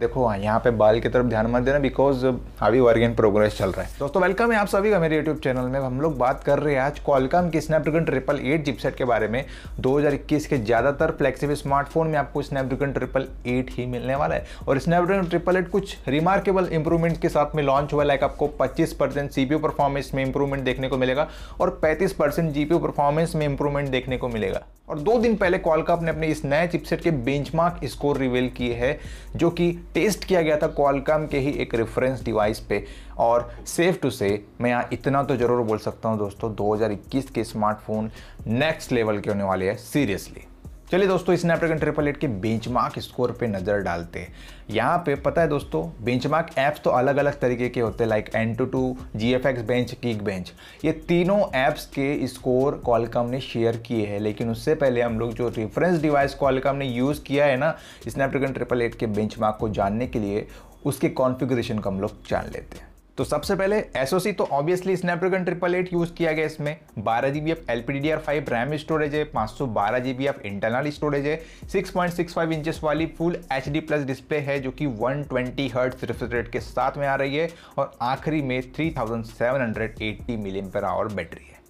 देखो हाँ यहाँ पे बाल की तरफ ध्यान मत देना बिकॉज हावी वर्क इन प्रोग्रेस चल रहा है दोस्तों वेलकम है आप सभी का मेरे यूट्यूब चैनल में हम लोग बात कर रहे हैं आज कॉलकाम की स्नैपड्रैगन ट्रिपल एट जिपसेट के बारे में 2021 के ज़्यादातर फ्लेक्सिबल स्मार्टफोन में आपको स्नैपड्रैगन ट्रिपल एट ही मिलने वाला है और स्नैपड्रैगन ट्रिपल एट कुछ रिमार्केबल इंप्रूवमेंट के साथ में लॉन्च हुआ लाइक आपको पच्चीस परसेंट सी परफॉर्मेंस में इंप्रूवमेंट देखने को मिलेगा और पैंतीस परसेंट परफॉर्मेंस में इंप्रूवमेंट देखने को मिलेगा और दो दिन पहले कॉलकाम ने अपने इस नए चिपसेट के बेंचमार्क स्कोर रिवील किए हैं जो कि टेस्ट किया गया था क्वालकॉम के ही एक रेफरेंस डिवाइस पे और सेफ टू से मैं यहाँ इतना तो ज़रूर बोल सकता हूँ दोस्तों 2021 के स्मार्टफोन नेक्स्ट लेवल के होने वाले हैं सीरियसली चलिए दोस्तों स्नैपड्रैगन ट्रिपल एट के बेंचमार्क स्कोर पे नज़र डालते हैं यहाँ पे पता है दोस्तों बेंचमार्क ऐप्स तो अलग अलग तरीके के होते हैं like AnTuTu G F X bench geek bench ये तीनों ऐप्स के स्कोर कॉलकम ने शेयर किए हैं लेकिन उससे पहले हम लोग जो रेफरेंस डिवाइस कॉलकम ने यूज़ किया है ना स्नैपड्रैगन ट्रिपल एट के बेंच को जानने के लिए उसके कॉन्फिग्रेशन को हम लोग जान लेते हैं तो सबसे पहले एसओसी तो obviously Snapdragon triple eight use किया गया इसमें बारह GB of L P D R five RAM storage है पांच सौ बारह जीबी ऑफ इंटरनल स्टोरेज है six point six five inches वाली full H D plus display है जो कि one twenty hertz refresh rate के साथ में आ रही है और आखिरी में three thousand seven hundred eighty million per hour battery है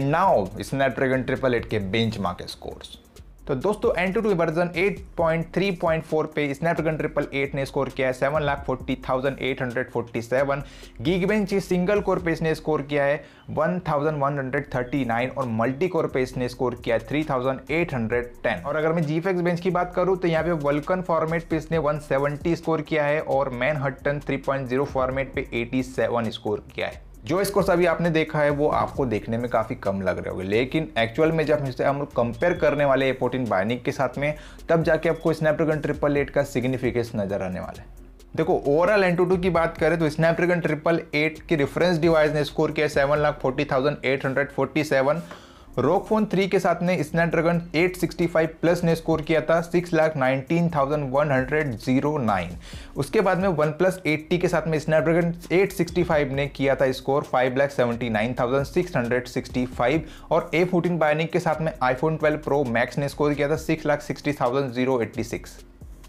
and now Snapdragon triple eight के बेंच मार्क स्कोर्स तो दोस्तों एन टू टू वर्जन 8.3.4 पे स्नैपड्रैगन ट्रिपल एट ने स्कोर किया है seven lakh forty thousand eight hundred forty seven geek bench single core पे इसने स्कोर किया है one thousand one hundred thirty nine और मल्टी कोर पे इसने स्कोर किया है three thousand eight hundred ten और अगर मैं जी फेक्स बेंच की बात करूँ तो यहाँ पे वल्कन फॉर्मेट पे इसने वन सेवेंटी स्कोर किया है और Manhattan three point zero format पे एटी सेवन स्कोर किया है जो स्कोर्स अभी आपने देखा है वो आपको देखने में काफ़ी कम लग रहे होंगे लेकिन एक्चुअल में जब हम लोग कंपेयर करने वाले फोर्टीन बायनिक के साथ में तब जाके आपको स्नैपड्रैगन ट्रिपल एट का सिग्निफिकेंस नजर आने वाला है देखो ओवरऑल एन टू टू की बात करें तो स्नैपड्रैगन ट्रिपल एट की रेफरेंस डिवाइस ने स्कोर किया seven lakh forty thousand eight hundred forty seven ROG phone three के साथ में स्नैपड्रैगन 865 प्लस ने स्कोर किया था six lakh nineteen thousand one hundred zero nine उसके बाद में वन प्लस एट्टी के साथ में स्नैपड्रैगन 865 ने किया था score five lakh seventy nine thousand six hundred sixty five और ए फोर्टीन बायनिक के साथ में आईफोन ट्वेल्व प्रो मैक्स ने स्कोर किया था six lakh sixty thousand zero eighty six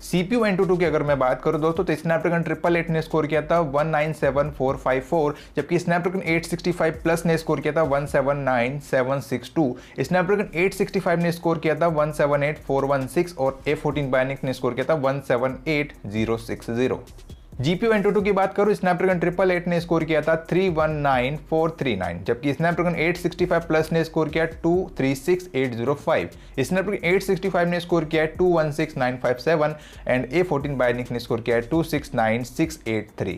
CPU AnTuTu की अगर मैं बात करूं दोस्तों तो स्नैपड्रैगन ट्रिपल एट ने स्कोर किया था 197454 जबकि स्नैपड्रैगन 865 प्लस ने स्कोर किया था 179762 स्नैपड्रैगन 865 ने स्कोर किया था 178416 और ए फोर्टीन बायनिक ने स्कोर किया था 178060 जीपीयू एंटोटू की बात करूँ स्नैपड्रैगन ट्रिपल एट ने स्कोर किया था three one nine four three nine जबकि Snapdragon eight sixty five plus ने स्कोर किया two three six eight zero five Snapdragon eight sixty five ने स्कोर किया two one six nine five seven and A fourteen Bionic ने score किया two six nine six eight three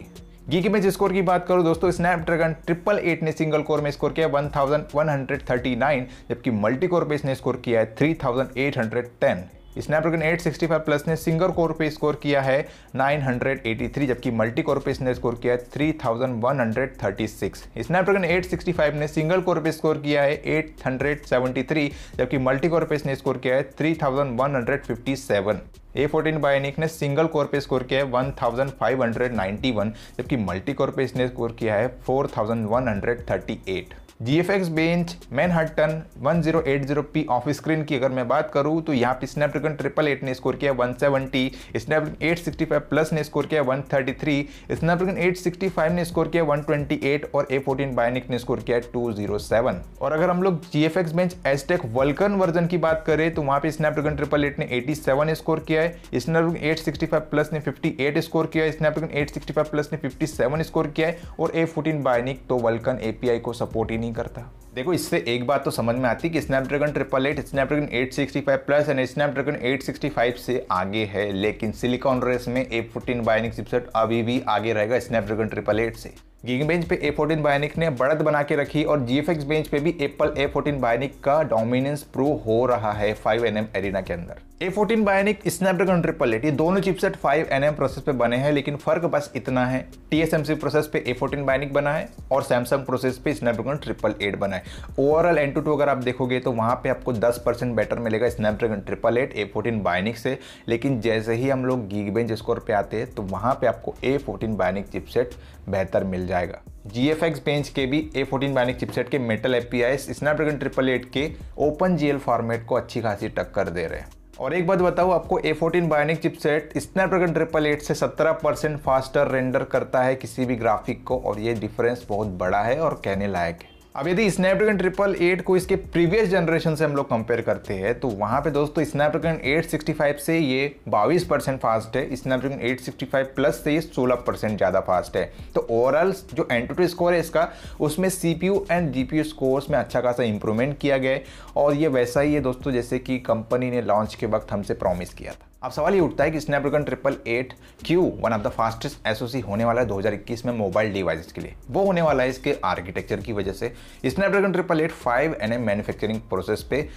गी की image score की बात करूं दोस्तों स्नैपड्रैगन ट्रिपल एट ने सिंगल कोर में स्कोर किया one one thousand hundred thirty nine जबकि मल्टी कोर पे इसने स्कोर किया है three thousand eight hundred ten Snapdragon 865 plus ने सिंगल कोर पे स्कोर किया है 983 जबकि मल्टी कोर पे इसने स्कोर किया है 3136 स्नैपड्रैगन 865 ने सिंगल कोर पे स्कोर किया है 873 जबकि मल्टी कोर पे इसने स्कोर किया है 3157 ए फोर्टीन बायोनिक ने सिंगल कोर पे स्कोर किया है 1591 जबकि मल्टी कोर पे इसने स्कोर किया है 4138 G F X bench man Manhattan one zero eight zero P off screen की अगर मैं बात करूँ तो यहाँ पे स्नैपड्रैगन ट्रिपल एट ने स्कोर किया one seventy Snapdragon eight sixty five plus ने स्कोर किया one thirty three Snapdragon eight sixty five ने स्कोर किया वन ट्वेंटी एट और ए फोर्टीन बायोनिक ने स्कोर किया टू जीरो सेवन और अगर हम लोग G F X bench Aztec Vulkan version की बात करें तो वहाँ पे स्नैपड्रैगन ट्रिपल एट ने एटी सेवन स्कोर किया है Snapdragon eight sixty five plus ने फिफ्टी एट स्कोर किया है Snapdragon eight sixty five plus ने फिफ्टी सेवन स्कोर किया है और ए फोर्टीन बायनिक तो वल्कन एपीआई को सपोर्ट ही नहीं नहीं करता देखो इससे एक बात तो समझ में आती है कि Snapdragon triple eight Snapdragon 865 plus and Snapdragon 865 से आगे है लेकिन सिलिकॉन रेस में ए फोर्टीन बायोनिक चिपसेट अभी भी आगे रहेगा स्नैपड्रैगन ट्रिपल एट से गिंग बेंच पे ए फोर्टीन बायोनिक ने बढ़त बना के रखी और जी बेंच पे भी एप्पल ए फोर्टीन बायोनिक का डोमिनेंस प्रूव हो रहा है फाइव एन एम एरिना के अंदर A fourteen Bionic Snapdragon triple eight ये दोनों चिपसेट 5 एन प्रोसेस पे बने हैं लेकिन फर्क बस इतना है टीएसएमसी प्रोसेस पे ए फोर्टीन बायोनिक बना है और सैमसंग प्रोसेस पे स्नैपड्रैगन ट्रिपल एट बना है ओवरऑल एन टू टू अगर आप देखोगे तो वहाँ पे आपको 10 परसेंट बेटर मिलेगा Snapdragon triple eight A fourteen Bionic से लेकिन जैसे ही हम लोग गीग बेंच स्कोर पे आते हैं तो वहाँ पे आपको ए फोर्टीन बायोनिक चिपसेट बेहतर मिल जाएगा जी एफ एक्स बेंच के भी ए फोर्टीन बायोनिक चिपसेट के metal F P I Snapdragon triple eight के ओपन जी एल फॉर्मेट को अच्छी खासी टक्कर दे रहे हैं और एक बात बताऊँ आपको A fourteen bionic chipset Snapdragon triple eight से सत्रह परसेंट फास्टर रेंडर करता है किसी भी ग्राफिक को और ये डिफरेंस बहुत बड़ा है और कहने लायक है अब यदि स्नैपड्रैगन ट्रिपल एट को इसके प्रीवियस जनरेशन से हम लोग कंपेयर करते हैं तो वहाँ पे दोस्तों स्नैपड्रैगन 865 से ये बाईस परसेंट फास्ट है स्नैपड्रैगन 865 प्लस से ये 16 परसेंट ज़्यादा फास्ट है तो ओवरऑल जो एंटोटी स्कोर है इसका उसमें सी एंड जी स्कोर्स में अच्छा खासा इंप्रूवमेंट किया गया है और ये वैसा ही है दोस्तों जैसे कि कंपनी ने लॉन्च के वक्त हमसे प्रॉमिस किया था अब सवाल ये उठता है कि स्नैपड्रैगन ट्रिपल एट क्यू one of the fastest SoC होने वाला है 2021 में मोबाइल डिवाइसेस के लिए वो होने वाला है इसके आर्किटेक्चर की वजह से Snapdragon triple eight five N M manufacturing process पे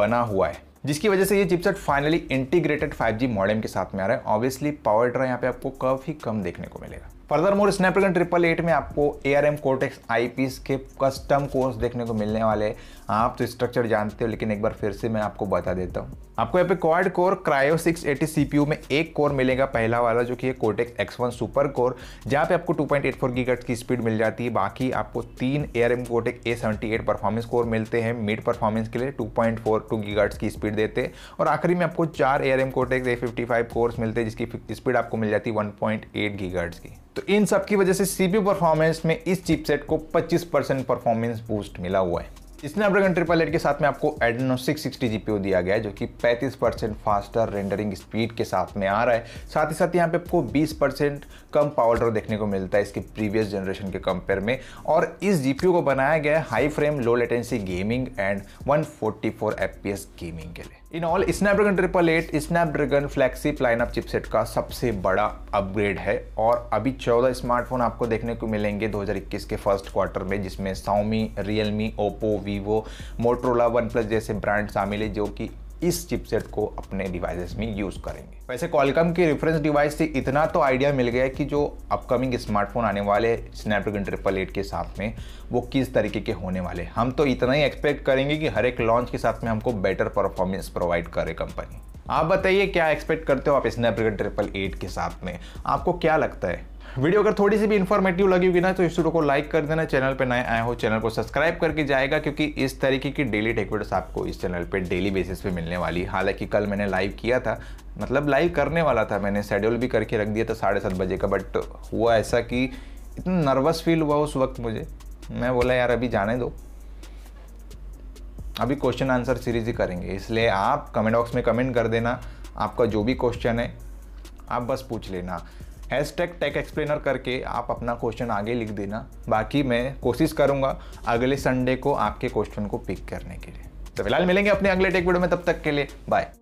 बना हुआ है जिसकी वजह से ये chipset finally integrated 5G modem के साथ में आ रहा है ऑब्वियसली पावर ड्रा यहाँ पे आपको काफ़ी कम देखने को मिलेगा further more Snapdragon triple eight में आपको A R M Cortex I Ps के कस्टम कोर्स देखने को मिलने वाले हैं आप तो स्ट्रक्चर जानते हो लेकिन एक बार फिर से मैं आपको बता देता हूँ आपको यहाँ पे quad core Kryo six eighty C P U में एक कोर मिलेगा पहला वाला जो कि है Cortex X one super core जहाँ पे आपको two point eight four gigahertz की स्पीड मिल जाती है बाकी आपको तीन A R M Cortex A seventy eight performance core मिलते हैं मिड परफॉर्मेंस के लिए two point four two gigahertz की स्पीड देते हैं और आखिरी में आपको चार A R M Cortex A fifty five cores मिलते हैं जिसकी स्पीड आपको मिल जाती है वन पॉइंट एट गीगाहर्ट्ज की तो तो इन सब की वजह से सीपीयू परफॉर्मेंस में इस चिपसेट को 25 परसेंट परफॉर्मेंस बूस्ट मिला हुआ है इसमें ट्रिपल एट के साथ में आपको एडनो सिक्स सिक्सटी जी दिया गया है जो कि 35 परसेंट फास्टर रेंडरिंग स्पीड के साथ में आ रहा है साथ ही साथ यहाँ पे आपको 20 परसेंट कम पावर ड्रॉ देखने को मिलता है इसके प्रीवियस जनरेशन के कंपेयर में और इस जी को बनाया गया है high frame low latency gaming and one forty gaming के लिए in all Snapdragon triple eight Snapdragon flagship lineup chipset का सबसे बड़ा अपग्रेड है और अभी 14 स्मार्टफोन आपको देखने को मिलेंगे 2021 के फर्स्ट क्वार्टर में जिसमें Xiaomi Realme Oppo V Vivo Motorola OnePlus जैसे ब्रांड शामिल है जो कि इस चिपसेट को अपने डिवाइसेस में यूज़ करेंगे वैसे कॉलकम के रेफरेंस डिवाइस से इतना तो आइडिया मिल गया कि जो अपकमिंग स्मार्टफोन आने वाले स्नैपड्रैगन ट्रिपल एट के साथ में वो किस तरीके के होने वाले हम तो इतना ही एक्सपेक्ट करेंगे कि हर एक लॉन्च के साथ में हमको बेटर परफॉर्मेंस प्रोवाइड करे कंपनी आप बताइए क्या एक्सपेक्ट करते हो आप स्नैपड्रैगन ट्रिपल एट के साथ में आपको क्या लगता है वीडियो अगर थोड़ी सी भी इन्फॉर्मेटिव लगी होगी ना तो इस वीडियो को लाइक कर देना चैनल पर नए आए हो चैनल को सब्सक्राइब करके जाएगा क्योंकि इस तरीके की डेली टेक वीडियोस आपको इस चैनल पर डेली बेसिस पे मिलने वाली हालांकि कल मैंने लाइव किया था मतलब लाइव करने वाला था मैंने शेड्यूल भी करके रख दिया था साढ़े सात बजे का बट हुआ ऐसा कि इतना नर्वस फील हुआ उस वक्त मुझे मैं बोला यार अभी जाने दो अभी क्वेश्चन आंसर सीरीज ही करेंगे इसलिए आप कमेंट बॉक्स में कमेंट कर देना आपका जो भी क्वेश्चन है आप बस पूछ लेना हैश टैग टेक एक्सप्लेनर करके आप अपना क्वेश्चन आगे लिख देना बाकी मैं कोशिश करूंगा अगले संडे को आपके क्वेश्चन को पिक करने के लिए तो फिलहाल मिलेंगे अपने अगले टेक वीडियो में तब तक के लिए बाय